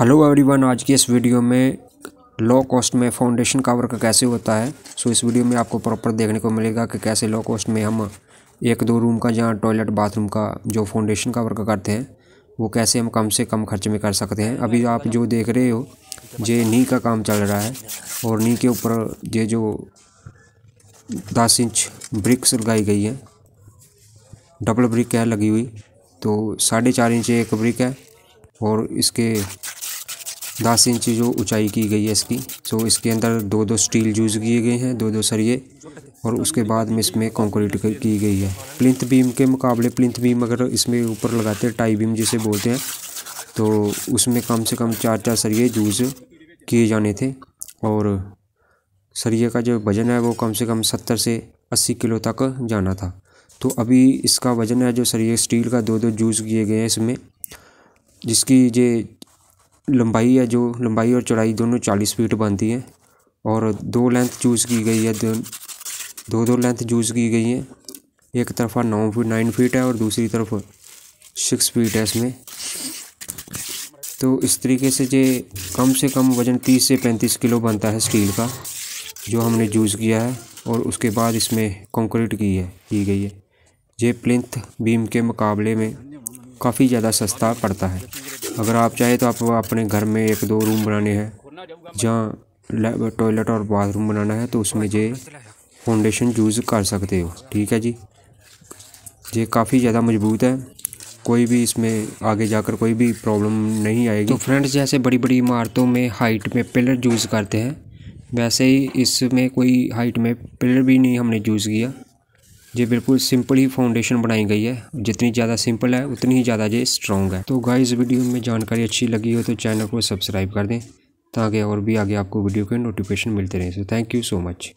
hello everyone आज की इस वीडियो में लो कॉस्ट में फाउंडेशन का वर्क कैसे होता है सो इस वीडियो में आपको प्रॉपर देखने को मिलेगा कि कैसे लो कॉस्ट में हम एक दो रूम का जहाँ टॉयलेट बाथरूम का जो फाउंडेशन का वर्क करते हैं वो कैसे हम कम से कम खर्च में कर सकते हैं अभी आप जो देख रहे हो ये नी का काम चल रहा है और नी के ऊपर ये जो दस इंच ब्रिक्स लगाई गई है डबल ब्रिक है लगी हुई तो साढ़े चार इंच एक ब्रिक है और इसके दस इंच जो ऊंचाई की गई है इसकी सो इसके अंदर दो दो स्टील यूज़ किए गए हैं दो दो सरिए और उसके बाद में इसमें कंक्रीट की गई है प्लिंथ बीम के मुकाबले प्लिंथ बीम अगर इसमें ऊपर लगाते हैं टाई बीम जिसे बोलते हैं तो उसमें कम से कम चार चार सरिये यूज़ किए जाने थे और सरिये का जो वज़न है वो कम से कम सत्तर से अस्सी किलो तक जाना था तो अभी इसका वज़न है जो सरिये स्टील का दो दो यूज़ किए गए हैं इसमें जिसकी ये लंबाई है जो लंबाई और चौड़ाई दोनों चालीस फीट बनती है और दो लेंथ चूज़ की गई है दो दो लेंथ चूज़ की गई है एक तरफा नौ फीट नाइन फीट है और दूसरी तरफ सिक्स फीट है इसमें तो इस तरीके से जो कम से कम वज़न तीस से पैंतीस किलो बनता है स्टील का जो हमने यूज़ किया है और उसके बाद इसमें कंक्रीट की है की गई है ये प्लिंथ बीम के मुकाबले में काफ़ी ज़्यादा सस्ता पड़ता है अगर आप चाहें तो आप अपने घर में एक दो रूम बनाने हैं जहाँ टॉयलेट और बाथरूम बनाना है तो उसमें जे फाउंडेशन यूज़ कर सकते हो ठीक है जी ये काफ़ी ज़्यादा मजबूत है कोई भी इसमें आगे जाकर कोई भी प्रॉब्लम नहीं आएगी तो फ्रेंड्स जैसे बड़ी बड़ी इमारतों में हाइट में पिलर यूज़ करते हैं वैसे ही इसमें कोई हाइट में पिलर भी नहीं हमने यूज़ किया ये बिल्कुल सिंपल ही फाउंडेशन बनाई गई है जितनी ज़्यादा सिंपल है उतनी ही ज़्यादा ये स्ट्रॉन्ग है तो गाइस वीडियो में जानकारी अच्छी लगी हो तो चैनल को सब्सक्राइब कर दें ताकि और भी आगे आपको वीडियो के नोटिफिकेशन मिलते रहें so thank you so much